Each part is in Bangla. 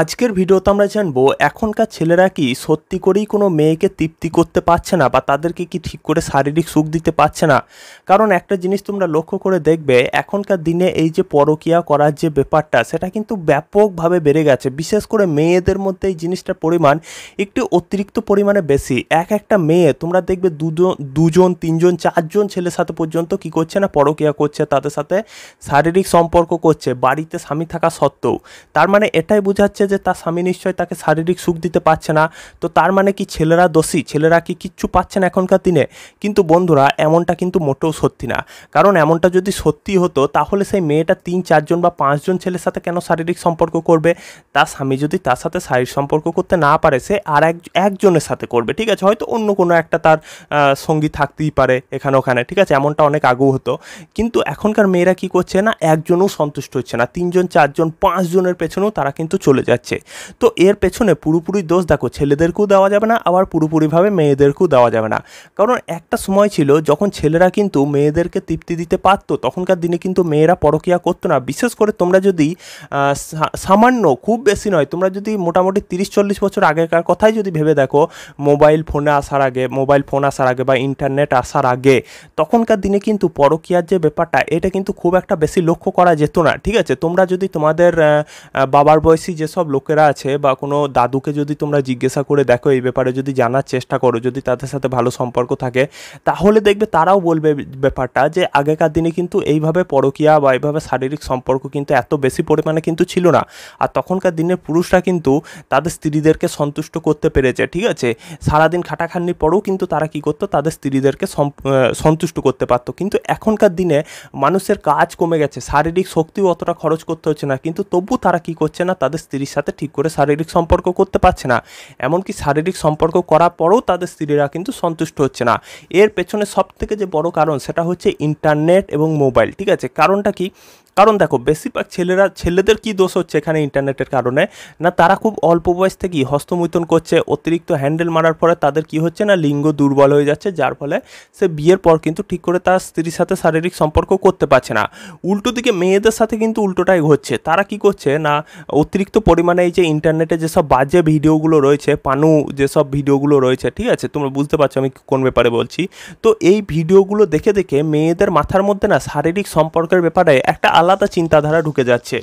আজকের ভিডিওতে আমরা জানবো এখনকার ছেলেরা কি সত্যি করেই কোনো মেয়েকে তৃপ্তি করতে পারছে না বা তাদেরকে কি ঠিক করে শারীরিক সুখ দিতে পারছে না কারণ একটা জিনিস তোমরা লক্ষ্য করে দেখবে এখনকার দিনে এই যে পরকিয়া করার যে ব্যাপারটা সেটা কিন্তু ব্যাপকভাবে বেড়ে গেছে বিশেষ করে মেয়েদের মধ্যে এই জিনিসটার পরিমাণ একটু অতিরিক্ত পরিমাণে বেশি এক একটা মেয়ে তোমরা দেখবে দুজন দুজন তিনজন চারজন ছেলের সাথে পর্যন্ত কি করছে না পরকিয়া করছে তাদের সাথে শারীরিক সম্পর্ক করছে বাড়িতে স্বামী থাকা সত্ত্বেও তার মানে এটাই বোঝা যাচ্ছে যে তার স্বামী নিশ্চয় তাকে শারীরিক সুখ দিতে পারছে না তো তার মানে কি ছেলেরা দোষী ছেলেরা কি কিচ্ছু পাচ্ছে না এখনকার দিনে কিন্তু বন্ধুরা এমনটা কিন্তু মোটেও সত্যি না কারণ এমনটা যদি সত্যি হতো তাহলে সেই মেয়েটা তিন চারজন বা পাঁচজন ছেলের সাথে কেন শারীরিক সম্পর্ক করবে তার স্বামী যদি তার সাথে শারীরিক সম্পর্ক করতে না পারে সে আর এক একজনের সাথে করবে ঠিক আছে হয়তো অন্য কোনো একটা তার সঙ্গী থাকতেই পারে এখানে ওখানে ঠিক আছে এমনটা অনেক আগেও হতো কিন্তু এখনকার মেয়েরা কি করছে না একজনও সন্তুষ্ট হচ্ছে না তিনজন চারজন পাঁচজনের পেছনেও তারা কিন্তু চলে যাচ্ছে তো এর পেছনে পুরোপুরি দোষ দেখো ছেলেদেরকেও দেওয়া যাবে না আবার পুরোপুরিভাবে মেয়েদেরকেও দেওয়া যাবে না কারণ একটা সময় ছিল যখন ছেলেরা কিন্তু মেয়েদেরকে তৃপ্তি দিতে পারতো তখনকার দিনে কিন্তু মেয়েরা পরকিয়া করতো না বিশেষ করে তোমরা যদি সামান্য খুব বেশি নয় তোমরা যদি মোটামুটি তিরিশ চল্লিশ বছর আগেকার কথাই যদি ভেবে দেখো মোবাইল ফোনে আসার আগে মোবাইল ফোন আসার আগে বা ইন্টারনেট আসার আগে তখনকার দিনে কিন্তু পরকিয়ার যে ব্যাপারটা এটা কিন্তু খুব একটা বেশি লক্ষ্য করা যেত না ঠিক আছে তোমরা যদি তোমাদের বাবার বয়সী যে সব লোকেরা আছে বা কোনো দাদুকে যদি তোমরা জিজ্ঞাসা করে দেখো এই ব্যাপারে যদি জানার চেষ্টা করো যদি তাদের সাথে ভালো সম্পর্ক থাকে তাহলে দেখবে তারাও বলবে ব্যাপারটা যে আগেকার দিনে কিন্তু এইভাবে পরকিয়া বা এইভাবে শারীরিক সম্পর্ক কিন্তু এত বেশি পরিমাণে কিন্তু ছিল না আর তখনকার দিনের পুরুষরা কিন্তু তাদের স্ত্রীদেরকে সন্তুষ্ট করতে পেরেছে ঠিক আছে সারাদিন খাটাখাটনির পরেও কিন্তু তারা কি করতো তাদের স্ত্রীদেরকে সন্তুষ্ট করতে পারতো কিন্তু এখনকার দিনে মানুষের কাজ কমে গেছে শারীরিক শক্তিও অতটা খরচ করতে হচ্ছে না কিন্তু তবু তারা কি করছে না তাদের স্ত্রী স্ত্রীর সাথে ঠিক করে শারীরিক সম্পর্ক করতে পারছে না এমনকি শারীরিক সম্পর্ক করার পরেও তাদের স্ত্রীরা কিন্তু সন্তুষ্ট হচ্ছে না এর পেছনে সবথেকে যে বড় কারণ সেটা হচ্ছে ইন্টারনেট এবং মোবাইল ঠিক আছে কারণটা কি কারণ দেখো বেশিরভাগ ছেলেরা ছেলেদের কি দোষ হচ্ছে এখানে ইন্টারনেটের কারণে না তারা খুব অল্প বয়স থেকেই হস্তমৈথন করছে অতিরিক্ত হ্যান্ডেল মারার পরে তাদের কি হচ্ছে না লিঙ্গ দুর্বল হয়ে যাচ্ছে যার ফলে সে বিয়ের পর কিন্তু ঠিক করে তার স্ত্রীর সাথে শারীরিক সম্পর্ক করতে পারছে না উল্টো দিকে মেয়েদের সাথে কিন্তু উল্টোটাই হচ্ছে তারা কি করছে না অতিরিক্ত পরিমাণে এই যে ইন্টারনেটে যেসব বাজে ভিডিওগুলো রয়েছে পানু যেসব ভিডিওগুলো রয়েছে ঠিক আছে তোমরা বুঝতে পারছো আমি কোন ব্যাপারে বলছি তো এই ভিডিওগুলো দেখে দেখে মেয়েদের মাথার মধ্যে না শারীরিক সম্পর্কের ব্যাপারে একটা আলাদা চিন্তাধারা ঢুকে যাচ্ছে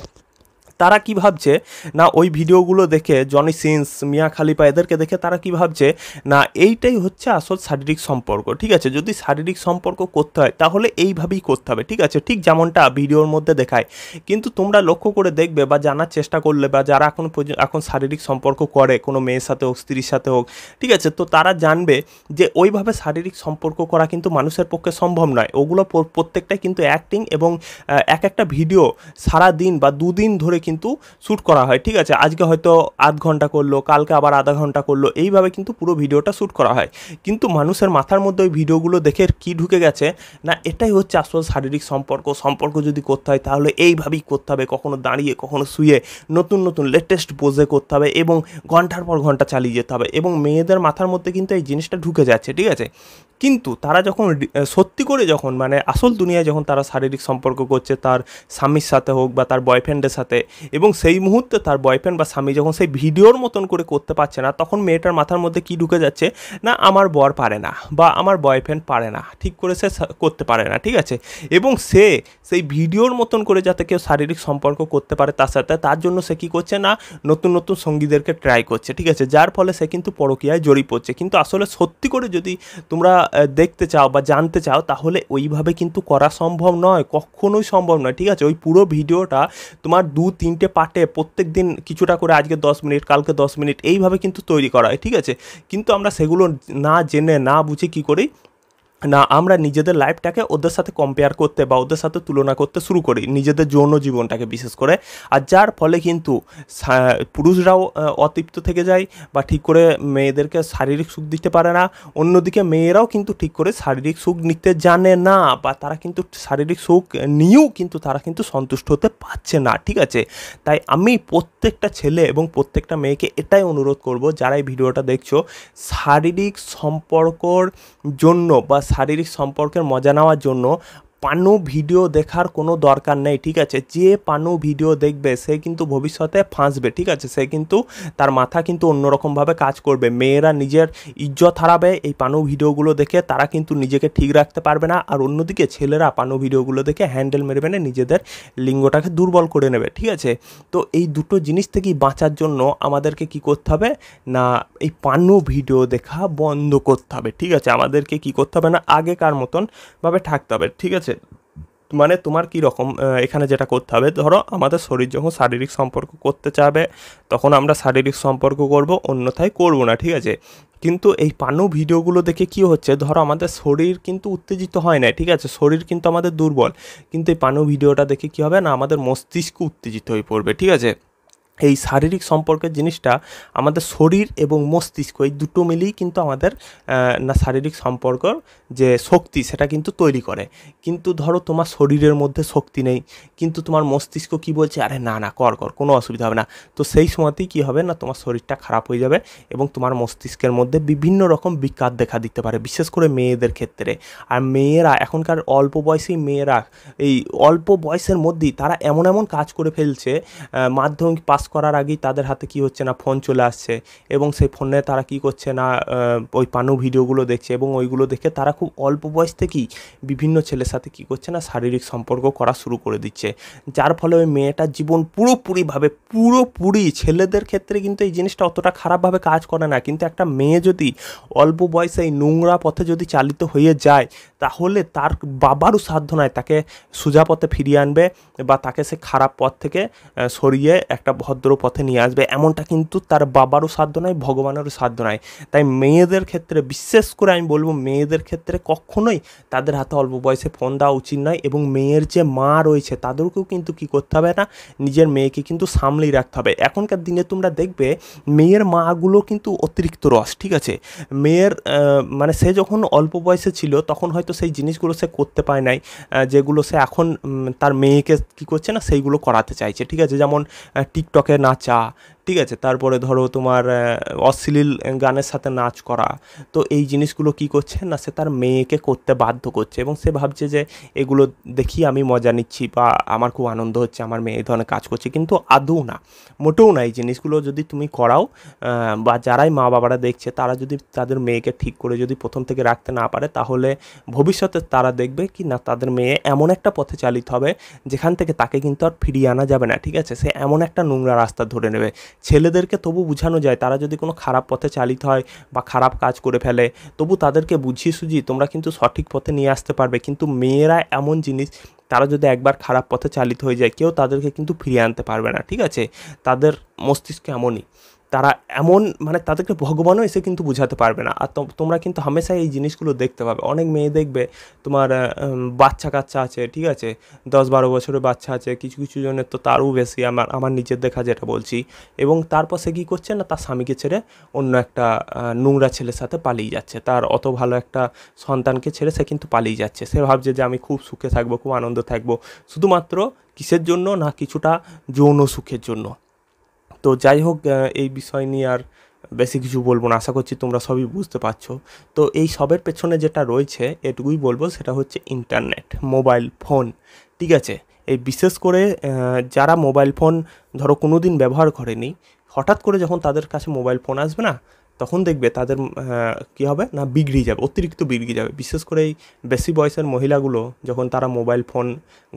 তারা কি ভাবছে না ওই ভিডিওগুলো দেখে জনি সিন্স মিয়া খালিপা এদেরকে দেখে তারা কি ভাবছে না এইটাই হচ্ছে আসল শারীরিক সম্পর্ক ঠিক আছে যদি শারীরিক সম্পর্ক করতে হয় তাহলে এইভাবেই করতে হবে ঠিক আছে ঠিক যেমনটা ভিডিওর মধ্যে দেখায় কিন্তু তোমরা লক্ষ্য করে দেখবে বা জানার চেষ্টা করলে বা যারা এখন এখন শারীরিক সম্পর্ক করে কোনো মেয়ের সাথে হোক স্ত্রীর সাথে হোক ঠিক আছে তো তারা জানবে যে ওইভাবে শারীরিক সম্পর্ক করা কিন্তু মানুষের পক্ষে সম্ভব নয় ওগুলো প্রত্যেকটাই কিন্তু অ্যাক্টিং এবং এক একটা ভিডিও সারা দিন বা দুদিন ধরে কিন্তু শ্যুট করা হয় ঠিক আছে আজকে হয়তো আধ ঘন্টা করলো কালকে আবার আধা ঘন্টা করলো এইভাবে কিন্তু পুরো ভিডিওটা শ্যুট করা হয় কিন্তু মানুষের মাথার মধ্যে ওই ভিডিওগুলো দেখে কি ঢুকে গেছে না এটাই হচ্ছে আসল শারীরিক সম্পর্ক সম্পর্ক যদি করতে হয় তাহলে এইভাবেই করতে হবে কখনো দাঁড়িয়ে কখনো শুয়ে নতুন নতুন লেটেস্ট পোজে করতে হবে এবং ঘন্টার পর ঘন্টা চালিয়ে যেতে হবে এবং মেয়েদের মাথার মধ্যে কিন্তু এই জিনিসটা ঢুকে যাচ্ছে ঠিক আছে কিন্তু তারা যখন সত্যি করে যখন মানে আসল দুনিয়ায় যখন তারা শারীরিক সম্পর্ক করছে তার স্বামীর সাথে হোক বা তার বয়ফ্রেন্ডের সাথে এবং সেই মুহূর্তে তার বয়ফ্রেন্ড বা স্বামী যখন সেই ভিডিওর মতন করে করতে পারছে না তখন মেয়েটার মাথার মধ্যে কি ঢুকে যাচ্ছে না আমার বর পারে না বা আমার বয়ফ্রেন্ড পারে না ঠিক করে সে করতে পারে না ঠিক আছে এবং সে সেই ভিডিওর মতন করে যাতে কেউ শারীরিক সম্পর্ক করতে পারে তার সাথে তার জন্য সে কী করছে না নতুন নতুন সঙ্গীদেরকে ট্রাই করছে ঠিক আছে যার ফলে সে কিন্তু পরকীয়ায় জড়িয়ে পড়ছে কিন্তু আসলে সত্যি করে যদি তোমরা দেখতে চাও বা জানতে চাও তাহলে ওইভাবে কিন্তু করা সম্ভব নয় কখনোই সম্ভব নয় ঠিক আছে ওই পুরো ভিডিওটা তোমার দু তিনটে পার্টে প্রত্যেক দিন কিছুটা করে আজকে দশ মিনিট কালকে দশ মিনিট এইভাবে কিন্তু তৈরি করা হয় ঠিক আছে কিন্তু আমরা সেগুলো না জেনে না বুঝে কী করি না আমরা নিজেদের লাইফটাকে ওদের সাথে কম্পেয়ার করতে বা ওদের সাথে তুলনা করতে শুরু করি নিজেদের যৌন জীবনটাকে বিশেষ করে আর যার ফলে কিন্তু পুরুষরাও অতৃপ্ত থেকে যায় বা ঠিক করে মেয়েদেরকে শারীরিক সুখ দিতে পারে না অন্যদিকে মেয়েরাও কিন্তু ঠিক করে শারীরিক সুখ নিতে জানে না বা তারা কিন্তু শারীরিক সুখ নিয়েও কিন্তু তারা কিন্তু সন্তুষ্ট হতে পারছে না ঠিক আছে তাই আমি প্রত্যেকটা ছেলে এবং প্রত্যেকটা মেয়েকে এটাই অনুরোধ করব যারা এই ভিডিওটা দেখছো শারীরিক সম্পর্কর জন্য বা শারীরিক সম্পর্কের মজা নেওয়ার জন্য পানু ভিডিও দেখার কোনো দরকার নেই ঠিক আছে যে পানু ভিডিও দেখবে সে কিন্তু ভবিষ্যতে ফাঁসবে ঠিক আছে সে কিন্তু তার মাথা কিন্তু অন্যরকমভাবে কাজ করবে মেয়েরা নিজের ইজ্জত হারাবে এই পানু ভিডিওগুলো দেখে তারা কিন্তু নিজেকে ঠিক রাখতে পারবে না আর অন্যদিকে ছেলেরা পানু ভিডিওগুলো দেখে হ্যান্ডেল মেরে মেনে নিজেদের লিঙ্গটাকে দুর্বল করে নেবে ঠিক আছে তো এই দুটো জিনিস থেকেই বাঁচার জন্য আমাদেরকে কি করতে হবে না এই পানু ভিডিও দেখা বন্ধ করতে হবে ঠিক আছে আমাদেরকে কি করতে হবে না আগেকার মতনভাবে থাকতে হবে ঠিক আছে আছে মানে তোমার কি রকম এখানে যেটা করতে হবে ধরো আমাদের শরীর যখন শারীরিক সম্পর্ক করতে চাবে তখন আমরা শারীরিক সম্পর্ক করব অন্যথায় করব না ঠিক আছে কিন্তু এই পানো ভিডিওগুলো দেখে কি হচ্ছে ধরো আমাদের শরীর কিন্তু উত্তেজিত হয় না ঠিক আছে শরীর কিন্তু আমাদের দুর্বল কিন্তু এই পানো ভিডিওটা দেখে কি হবে না আমাদের মস্তিষ্ক উত্তেজিত হয়ে পড়বে ঠিক আছে এই শারীরিক সম্পর্কের জিনিসটা আমাদের শরীর এবং মস্তিষ্ক এই দুটো মিলেই কিন্তু আমাদের না শারীরিক সম্পর্কর যে শক্তি সেটা কিন্তু তৈরি করে কিন্তু ধরো তোমার শরীরের মধ্যে শক্তি নেই কিন্তু তোমার মস্তিষ্ক কি বলছে আরে না না কর কর কোনো অসুবিধা হবে না তো সেই সময়তেই কী হবে না তোমার শরীরটা খারাপ হয়ে যাবে এবং তোমার মস্তিষ্কের মধ্যে বিভিন্ন রকম বিকার দেখা দিতে পারে বিশেষ করে মেয়েদের ক্ষেত্রে আর মেয়েরা এখনকার অল্প বয়সী মেয়েরা এই অল্প বয়সের মধ্যেই তারা এমন এমন কাজ করে ফেলছে মাধ্যমিক পাস পাস করার আগেই তাদের হাতে কি হচ্ছে না ফোন চলে আসছে এবং সেই ফোনে তারা কি করছে না ওই পানু ভিডিওগুলো দেখছে এবং ওইগুলো দেখে তারা খুব অল্প বয়স থেকেই বিভিন্ন ছেলের সাথে কি করছে না শারীরিক সম্পর্ক করা শুরু করে দিচ্ছে যার ফলে ওই মেয়েটার জীবন পুরোপুরিভাবে পুরোপুরি ছেলেদের ক্ষেত্রে কিন্তু এই জিনিসটা অতটা খারাপভাবে কাজ করে না কিন্তু একটা মেয়ে যদি অল্প বয়সে এই নোংরা পথে যদি চালিত হয়ে যায় তাহলে তার বাবারও সাধ্য নয় তাকে সোজা পথে ফিরিয়ে আনবে বা তাকে সে খারাপ পথ থেকে সরিয়ে একটা অভদ্র পথে নিয়ে আসবে এমনটা কিন্তু তার বাবারও সাধ্য নয় ভগবানেরও সাধ্য নয় তাই মেয়েদের ক্ষেত্রে বিশেষ করে আমি বলবো মেয়েদের ক্ষেত্রে কখনোই তাদের হাতে অল্প বয়সে ফোন দেওয়া উচিত নয় এবং মেয়ের যে মা রয়েছে তাদেরকেও কিন্তু কি করতে হবে না নিজের মেয়েকে কিন্তু সামলেই রাখতে হবে এখনকার দিনে তোমরা দেখবে মেয়ের মাগুলো কিন্তু অতিরিক্ত রস ঠিক আছে মেয়ের মানে সে যখন অল্প বয়সে ছিল তখন হয়তো সেই জিনিসগুলো সে করতে পায় নাই যেগুলো সে এখন তার মেয়েকে কী করছে না সেইগুলো করাতে চাইছে ঠিক আছে যেমন টিকটক करना नाचा ঠিক আছে তারপরে ধরো তোমার অশ্লীল গানের সাথে নাচ করা তো এই জিনিসগুলো কি করছে না সে তার মেয়েকে করতে বাধ্য করছে এবং সে ভাবছে যে এগুলো দেখি আমি মজা নিচ্ছি বা আমার খুব আনন্দ হচ্ছে আমার মেয়ে এই ধরনের কাজ করছে কিন্তু আদৌ না মোটেও না এই জিনিসগুলো যদি তুমি করাও বা যারাই মা বাবারা দেখছে তারা যদি তাদের মেয়েকে ঠিক করে যদি প্রথম থেকে রাখতে না পারে তাহলে ভবিষ্যতে তারা দেখবে কি না তাদের মেয়ে এমন একটা পথে চালিত হবে যেখান থেকে তাকে কিন্তু আর ফিরিয়ে আনা যাবে না ঠিক আছে সে এমন একটা নোংরা রাস্তা ধরে নেবে ছেলেদেরকে তবু বোঝানো যায় তারা যদি কোনো খারাপ পথে চালিত হয় বা খারাপ কাজ করে ফেলে তবু তাদেরকে বুঝিয়ে সুঝিয়ে তোমরা কিন্তু সঠিক পথে নিয়ে আসতে পারবে কিন্তু মেয়েরা এমন জিনিস তারা যদি একবার খারাপ পথে চালিত হয়ে যায় কেউ তাদেরকে কিন্তু ফিরিয়ে আনতে পারবে না ঠিক আছে তাদের মস্তিষ্ক এমনই তারা এমন মানে তাদেরকে ভগবানও এসে কিন্তু বুঝাতে পারবে না আর তোমরা কিন্তু হামেশাই এই জিনিসগুলো দেখতে পাবে অনেক মেয়ে দেখবে তোমার বাচ্চা কাচ্চা আছে ঠিক আছে দশ বারো বছরের বাচ্চা আছে কিছু কিছু জনের তো তারও বেশি আমার আমার নিজের দেখা যেটা বলছি এবং তারপর সে কী করছে না তার স্বামীকে ছেড়ে অন্য একটা নোংরা ছেলের সাথে পালিয়ে যাচ্ছে তার অত ভালো একটা সন্তানকে ছেড়ে সে কিন্তু পালিয়ে যাচ্ছে সে ভাবছে যে আমি খুব সুখে থাকবো খুব আনন্দ থাকবো শুধুমাত্র কিসের জন্য না কিছুটা যৌন সুখের জন্য তো যাই হোক এই বিষয় নিয়ে আর বেশি কিছু বলবো না আশা করছি তোমরা সবই বুঝতে পারছো তো এই সবের পেছনে যেটা রয়েছে এটুকুই বলবো সেটা হচ্ছে ইন্টারনেট মোবাইল ফোন ঠিক আছে এই বিশেষ করে যারা মোবাইল ফোন ধরো কোনো দিন ব্যবহার করেনি হঠাৎ করে যখন তাদের কাছে মোবাইল ফোন আসবে না তখন দেখবে তাদের কি হবে না বিগড়ি যাবে অতিরিক্ত বিগড়ি যাবে বিশেষ করে এই বেশি বয়সের মহিলাগুলো যখন তারা মোবাইল ফোন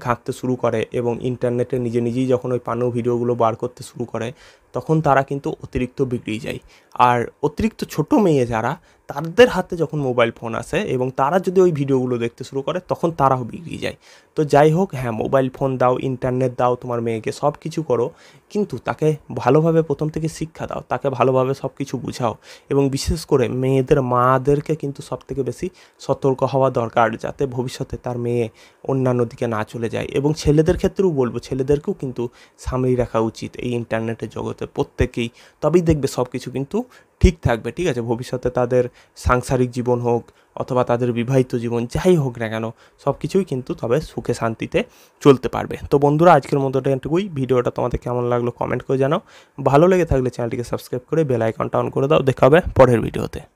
ঘাঁটতে শুরু করে এবং ইন্টারনেটে নিজে নিজেই যখন ওই পানো ভিডিওগুলো বার করতে শুরু করে তখন তারা কিন্তু অতিরিক্ত বিগড়ে যায় আর অতিরিক্ত ছোট মেয়ে যারা তাদের হাতে যখন মোবাইল ফোন আসে এবং তারা যদি ওই ভিডিওগুলো দেখতে শুরু করে তখন তারাও বিগড়ে যায় তো যাই হোক হ্যাঁ মোবাইল ফোন দাও ইন্টারনেট দাও তোমার মেয়েকে সব কিছু করো কিন্তু তাকে ভালোভাবে প্রথম থেকে শিক্ষা দাও তাকে ভালোভাবে সব কিছু বুঝাও এবং বিশেষ করে মেয়েদের মাদেরকে কিন্তু সব থেকে বেশি সতর্ক হওয়া দরকার যাতে ভবিষ্যতে তার মেয়ে অন্যান্য দিকে না চলে যায় এবং ছেলেদের ক্ষেত্রেও বলবো ছেলেদেরকেও কিন্তু সামলি রাখা উচিত এই ইন্টারনেটের জগতে আছে প্রত্যেকেই তবেই দেখবে সব কিছু কিন্তু ঠিক থাকবে ঠিক আছে ভবিষ্যতে তাদের সাংসারিক জীবন হোক অথবা তাদের বিবাহিত জীবন যাই হোক না কেন সব কিছুই কিন্তু তবে সুখে শান্তিতে চলতে পারবে তো বন্ধুরা আজকের মতো এটুকুই ভিডিওটা তোমাদের কেমন লাগলো কমেন্ট করে জানাও ভালো লেগে থাকলে চ্যানেলটিকে সাবস্ক্রাইব করে বেল আইকনটা অন করে দাও দেখাবে পরের ভিডিওতে